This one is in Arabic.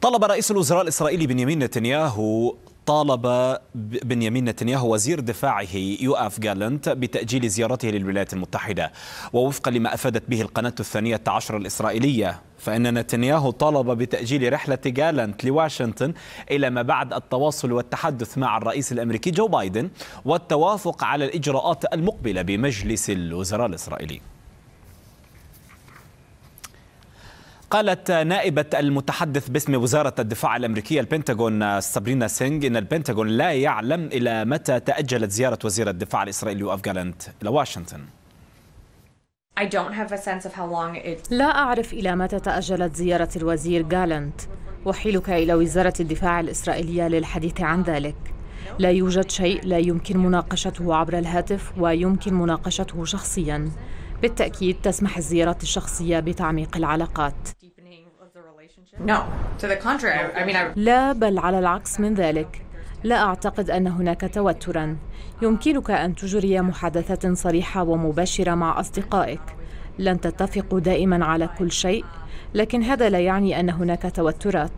طلب رئيس الوزراء الإسرائيلي بنيامين نتنياهو طالب بنيامين نتنياهو وزير دفاعه يوآف جالنت بتأجيل زيارته للولايات المتحدة ووفقا لما أفادت به القناة الثانية عشر الإسرائيلية فإن نتنياهو طالب بتأجيل رحلة جالنت لواشنطن إلى ما بعد التواصل والتحدث مع الرئيس الأمريكي جو بايدن والتوافق على الإجراءات المقبلة بمجلس الوزراء الإسرائيلي قالت نائبة المتحدث باسم وزارة الدفاع الأمريكية البنتاغون سابرينا سينغ إن البنتاغون لا يعلم إلى متى تأجلت زيارة وزير الدفاع الإسرائيلي يوآف جالنت إلى واشنطن لا أعرف إلى متى تأجلت زيارة الوزير جالنت وحيلك إلى وزارة الدفاع الإسرائيلية للحديث عن ذلك لا يوجد شيء لا يمكن مناقشته عبر الهاتف ويمكن مناقشته شخصيا بالتأكيد تسمح الزيارات الشخصية بتعميق العلاقات لا بل على العكس من ذلك لا أعتقد أن هناك توترا يمكنك أن تجري محادثات صريحة ومباشرة مع أصدقائك لن تتفقوا دائما على كل شيء لكن هذا لا يعني أن هناك توترات